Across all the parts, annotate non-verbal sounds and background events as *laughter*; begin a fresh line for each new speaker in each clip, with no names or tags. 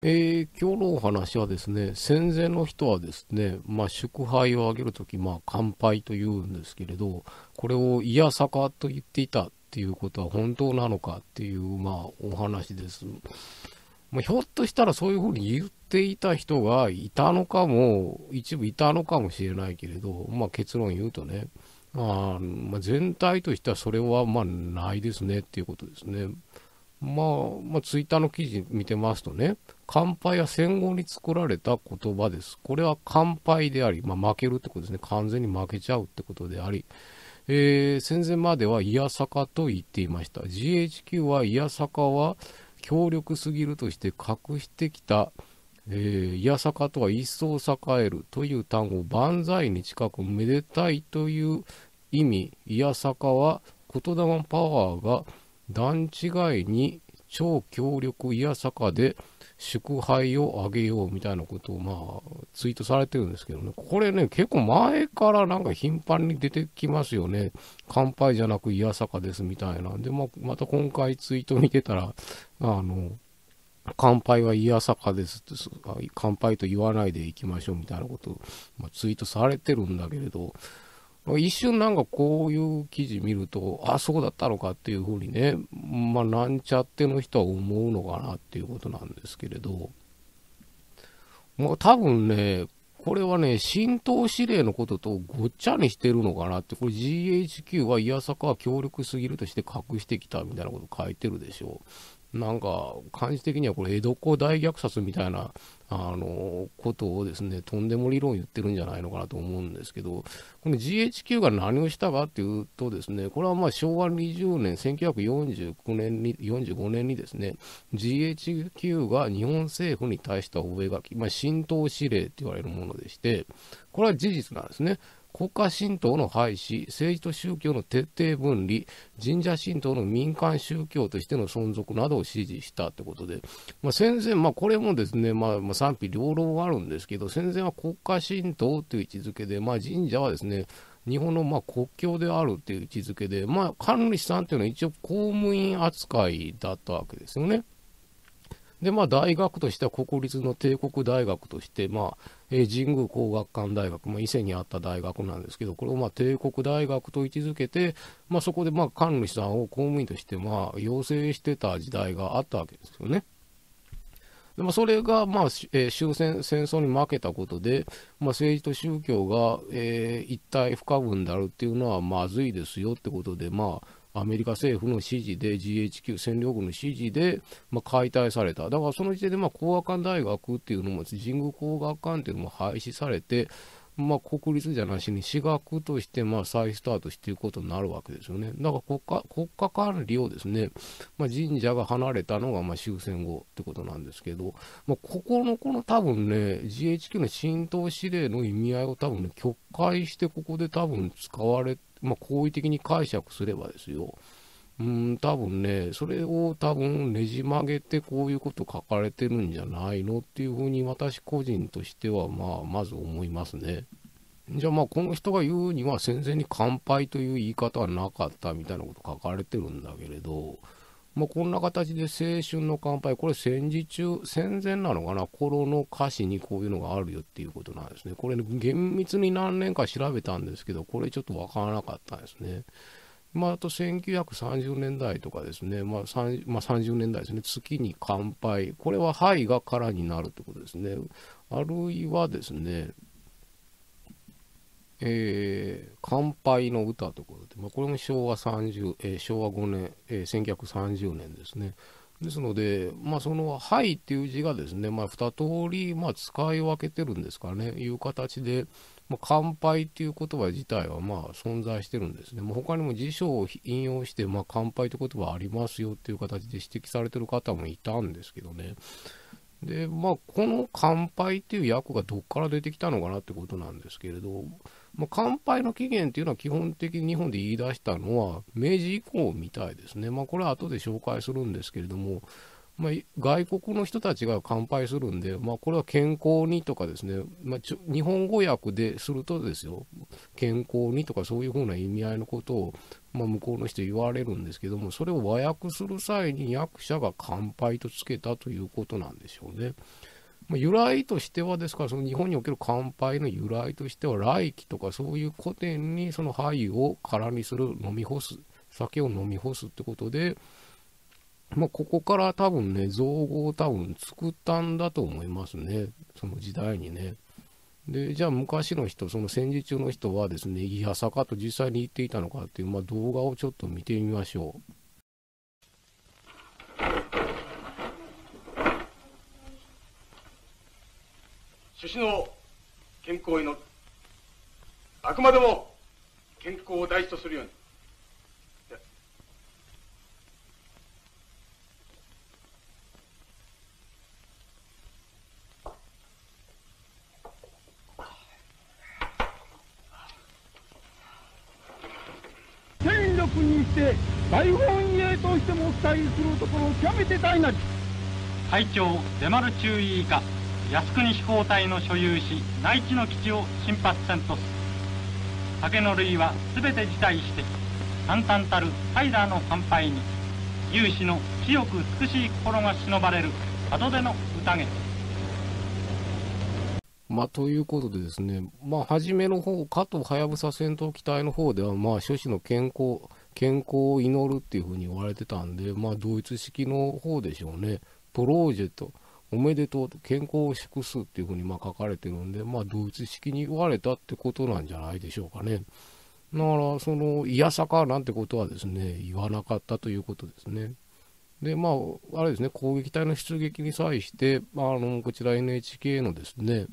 えー、今日のお話はですね、戦前の人はですね、まあ、祝杯をあげるとき、まあ、乾杯というんですけれど、これをいやさかと言っていたっていうことは本当なのかっていう、まあ、お話です。まあ、ひょっとしたらそういうふうに言っていた人がいたのかも、一部いたのかもしれないけれど、まあ、結論言うとね、まあ、まあ、全体としてはそれはまあないですねっていうことですね。まあ、まあ、ツイッターの記事見てますとね、乾杯は戦後に作られた言葉です。これは乾杯であり、まあ、負けるってことですね。完全に負けちゃうってことであり、えー、戦前までは、いやさかと言っていました。GHQ は、いやさかは強力すぎるとして隠してきた、えー、いやさかとは一層栄えるという単語、万歳に近くめでたいという意味、いやさかは言霊パワーが段違いに超強力いやさかで祝杯をあげようみたいなことをまあツイートされてるんですけどね、これね、結構前からなんか頻繁に出てきますよね、乾杯じゃなくいやさかですみたいなんで、まあ、また今回ツイート見てたら、あの、乾杯はいやさかですって乾杯と言わないでいきましょうみたいなことを、まあ、ツイートされてるんだけれど、一瞬なんかこういう記事見ると、あ、そうだったのかっていうふうにね、まあなんちゃっての人は思うのかなっていうことなんですけれど、もう多分ね、これはね、浸透指令のこととごっちゃにしてるのかなって、これ GHQ はいやさかは強力すぎるとして隠してきたみたいなこと書いてるでしょう。なんか、感じ的にはこれ、江戸っ子大虐殺みたいな、あの、ことをですね、とんでも理論言ってるんじゃないのかなと思うんですけど、この GHQ が何をしたかっていうとですね、これはまあ昭和20年、1949年に、45年にですね、GHQ が日本政府に対した覚書、まあ、浸透指令って言われるものでして、これは事実なんですね。国家神道の廃止、政治と宗教の徹底分離、神社神道の民間宗教としての存続などを支持したってことで、まあ、戦前、まあ、これもですね、まあ、まあ、賛否両論あるんですけど、戦前は国家神道という位置づけで、まあ、神社はですね、日本のまあ国境であるという位置づけで、まあ、理主さんというのは一応公務員扱いだったわけですよね。で、まあ、大学としては国立の帝国大学として、まあ、えー、神宮工学館大学、まあ、伊勢にあった大学なんですけど、これをまあ帝国大学と位置づけて、まあ、そこでまあ、神主さんを公務員としてまあ養成してた時代があったわけですよね。でまあ、それが、まあえー、終戦戦争に負けたことで、まあ、政治と宗教が、えー、一体不可分であるっていうのはまずいですよってことで、まあ、アメリカ政府の指示で GHQ 占領軍の指示で、まあ、解体されただからその時点で、まあ、工学館大学っていうのも神宮工学館っていうのも廃止されてまあ、国立じゃなしに私学としてまあ再スタートしていくことになるわけですよね。だから国家国家管理をですね、まあ、神社が離れたのがまあ終戦後ってことなんですけど、まあ、ここのこの多分ね、GHQ の浸透指令の意味合いを多分ね、曲解してここで多分使われ、まあ、好意的に解釈すればですよ。うん、多分ね、それを多分ねじ曲げてこういうこと書かれてるんじゃないのっていうふうに私個人としては、まあ、まず思いますね。じゃあまあこの人が言うには戦前に乾杯という言い方はなかったみたいなこと書かれてるんだけれど、まあ、こんな形で青春の乾杯、これ戦時中、戦前なのかな、頃の歌詞にこういうのがあるよっていうことなんですね。これ、ね、厳密に何年か調べたんですけど、これちょっとわからなかったんですね。まあ、あと1930年代とかですね、まあ30、まあ、30年代ですね、月に乾杯、これは肺が空になるということですね。あるいはですね、えー、乾杯の歌ということで、まあ、これも昭和30、えー、昭和5年、えー、1930年ですね。ですので、まあ、その「はい」っていう字がですね、まあ、2通り、まあ、使い分けてるんですかねいう形で、まあ、乾杯っていう言葉自体はまあ存在してるんですね。もう他にも辞書を引用して、まあ、乾杯って言葉ありますよっていう形で指摘されてる方もいたんですけどね。で、まあ、この乾杯っていう訳がどっから出てきたのかなってことなんですけれど、まあ、乾杯の起源っていうのは基本的に日本で言い出したのは明治以降みたいですね。まあ、これは後で紹介するんですけれども、まあ、外国の人たちが乾杯するんで、まあ、これは健康にとかですね、まあ、日本語訳でするとですよ、健康にとかそういうふうな意味合いのことを、まあ、向こうの人言われるんですけども、それを和訳する際に役者が乾杯とつけたということなんでしょうね。ま由来としてはですから、その日本における乾杯の由来としては、来期とかそういう古典にその杯を空にする、飲み干す、酒を飲み干すってことで、まあ、ここから多分ね、造語を多分作ったんだと思いますね。その時代にね。で、じゃあ昔の人、その戦時中の人はですね、いや、坂と実際に行っていたのかっていう、まあ、動画をちょっと見てみましょう。種子の健康へのあくまでも健康を大事とするように国にして大本営としてもお伝えするところ極めて大なり隊長出丸中尉以下靖国飛行隊の所有し内地の基地を新発戦とす竹の類は全て辞退して淡々たるサイダーの乾杯に勇士の強く美しい心が忍ばれる門出の宴まあ、ということでですね、まあ、初めの方、加藤隼戦闘機隊の方では、まあ、諸子の健康、健康を祈るっていうふうに言われてたんで、まあ、同一式の方でしょうね。プロージェト、おめでとう健康を祝すっていうふうにま書かれてるんで、まあ、同一式に言われたってことなんじゃないでしょうかね。だから、その、いやさかなんてことはですね、言わなかったということですね。で、まあ、あれですね、攻撃隊の出撃に際して、あの、こちら NHK のですね、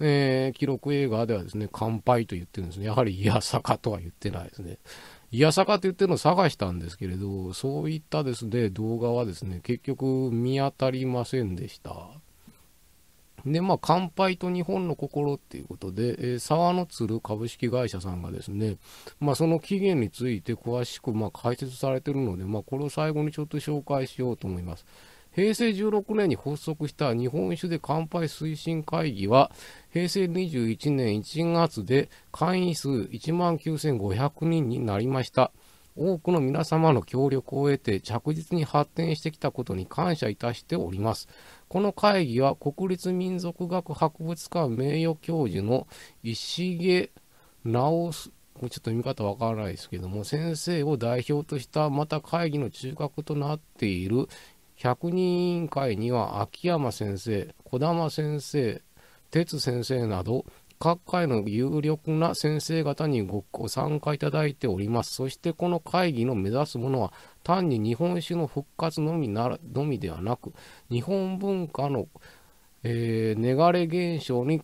えー、記録映画ではですね、乾杯と言ってるんですね。やはり、いやさかとは言ってないですね。いやさかて言ってるのを探したんですけれど、そういったですね、動画はですね、結局見当たりませんでした。で、まあ、乾杯と日本の心っていうことで、えー、沢の鶴株式会社さんがですね、まあ、その起源について詳しく、まあ、解説されてるので、まあ、これを最後にちょっと紹介しようと思います。平成16年に発足した日本酒で乾杯推進会議は、平成21年1月で会員数19,500人になりました。多くの皆様の協力を得て着実に発展してきたことに感謝いたしております。この会議は国立民族学博物館名誉教授の石毛直すちょっと見方わからないですけども、先生を代表としたまた会議の中核となっている100人委員会には秋山先生、児玉先生、哲先生など、各界の有力な先生方にご参加いただいております。そしてこの会議の目指すものは、単に日本酒の復活のみならのみではなく、日本文化の、えー、流れ現象に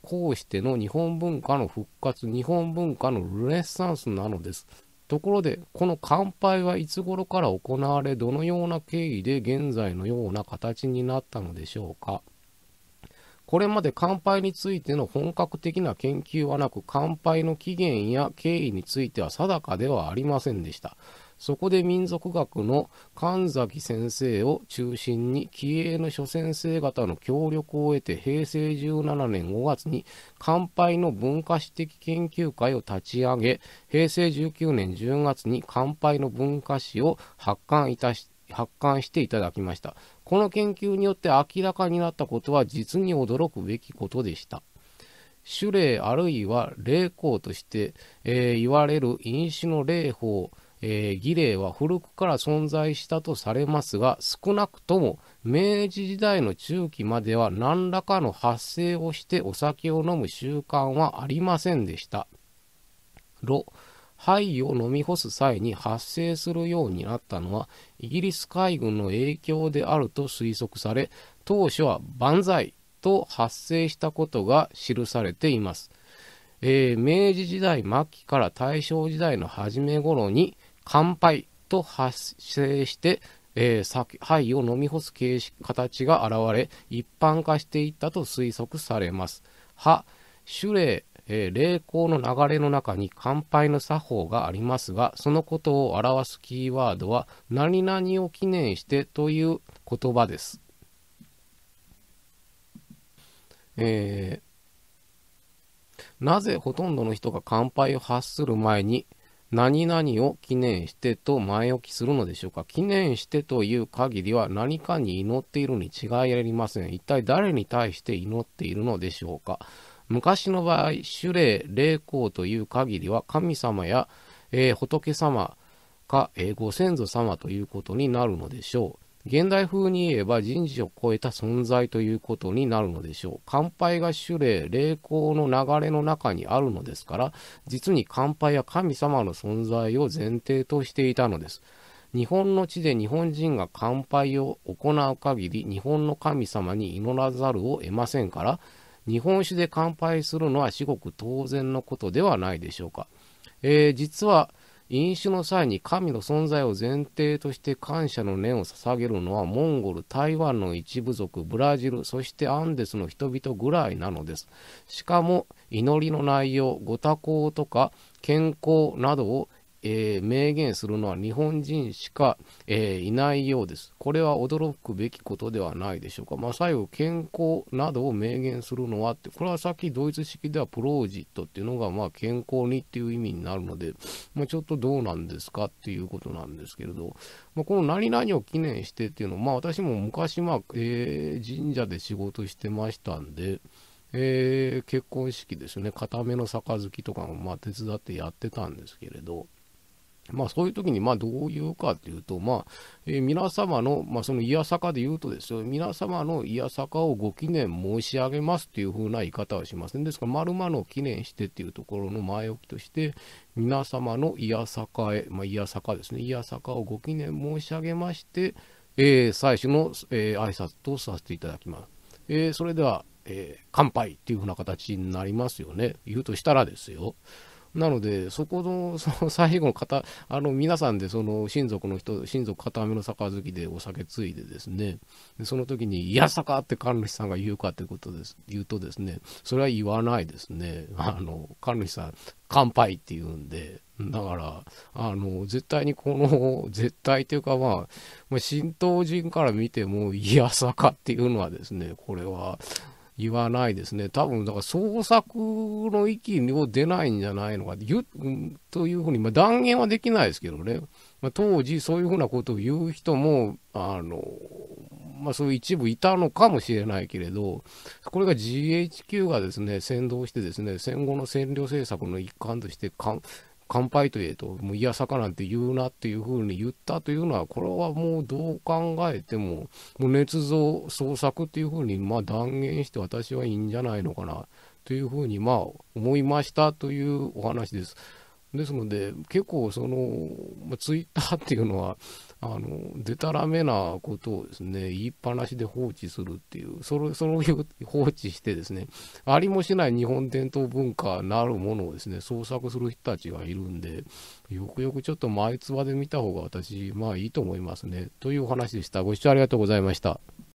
こうしての日本文化の復活、日本文化のルネッサンスなのです。ところで、この乾杯はいつ頃から行われ、どのような経緯で現在のような形になったのでしょうか。これまで乾杯についての本格的な研究はなく、乾杯の起源や経緯については定かではありませんでした。そこで民族学の神崎先生を中心に、気鋭の諸先生方の協力を得て、平成17年5月に、乾杯の文化史的研究会を立ち上げ、平成19年10月に乾杯の文化史を発刊いたし、発刊していただきました。この研究によって明らかになったことは実に驚くべきことでした。種類あるいは霊光として、えー、言われる飲酒の霊法、えー、儀礼は古くから存在したとされますが、少なくとも明治時代の中期までは何らかの発生をしてお酒を飲む習慣はありませんでした。ロ肺を飲み干す際に発生するようになったのはイギリス海軍の影響であると推測され当初は万歳と発生したことが記されています、えー、明治時代末期から大正時代の初め頃に乾杯と発生して、えー、酒灰を飲み干す形形が現れ、一般化していったと推測されます。は、種類、えー、霊光の流れの中に乾杯の作法がありますが、そのことを表すキーワードは、何々を記念してという言葉です。えー、なぜほとんどの人が乾杯を発する前に何々を記念してと前置きするのでしょうか記念してという限りは何かに祈っているに違いありません。一体誰に対して祈っているのでしょうか昔の場合、主霊、霊光という限りは神様や、えー、仏様か、えー、ご先祖様ということになるのでしょう。現代風に言えば人事を超えた存在ということになるのでしょう。乾杯が主霊、霊光の流れの中にあるのですから、実に乾杯や神様の存在を前提としていたのです。日本の地で日本人が乾杯を行う限り、日本の神様に祈らざるを得ませんから、日本酒で乾杯するのは至極当然のことではないでしょうか。えー、実は、飲酒の際に神の存在を前提として感謝の念を捧げるのはモンゴル、台湾の一部族、ブラジル、そしてアンデスの人々ぐらいなのです。しかも祈りの内容、ご多幸とか健康などをえー、明言するのは日本人しか、えー、いないようです。これは驚くべきことではないでしょうか。まあ、最後、健康などを明言するのはって、これはさっきドイツ式ではプロージットっていうのが、まあ、健康にっていう意味になるので、まあ、ちょっとどうなんですかっていうことなんですけれど、まあ、この何々を記念してっていうのは、まあ、私も昔、まあ、えー、神社で仕事してましたんで、えー、結婚式ですね、固めの杯とかもまあ手伝ってやってたんですけれど、まあそういう時にまあどういうかっていうと、まあ、えー、皆様の、まあそのいやさかで言うとですよ、皆様のいやさかをご記念申し上げますっていうふうな言い方をしますね。ですから、丸々の記念してっていうところの前置きとして、皆様のいやさかへ、まあいやさかですね、いやさかをご記念申し上げまして、えー、最初の、えー、挨拶とさせていただきます。えー、それでは、えー、乾杯っていうふうな形になりますよね。言うとしたらですよ。なので、そこの *laughs* その最後の方、あの皆さんでその親族の人、親族片目の杯でお酒ついでですね、でその時に、いやさかって神主さんが言うかということです、言うとですね、それは言わないですね、あの神主さん、乾杯って言うんで、だから、あの、絶対にこの、絶対というかまあ、まあ、神道人から見ても、いやさかっていうのはですね、これは、言わないですね。多分、だから創作の域を出ないんじゃないのか、というふうに、まあ、断言はできないですけどね。まあ、当時、そういうふうなことを言う人も、あの、まあ、そういう一部いたのかもしれないけれど、これが GHQ がですね、先導してですね、戦後の占領政策の一環としてかん、乾杯と言えと、もういやさかなんて言うなっていうふうに言ったというのは、これはもうどう考えても、もう捏造、創作っていうふうにまあ断言して私はいいんじゃないのかなというふうにまあ思いましたというお話です。ですので、結構その、ツイッターっていうのは、あの、でたらめなことをですね、言いっぱなしで放置するっていう、それ、その放置してですね、ありもしない日本伝統文化なるものをですね、創作する人たちがいるんで、よくよくちょっと前つばで見た方が私、まあいいと思いますね。というお話でした。ご視聴ありがとうございました。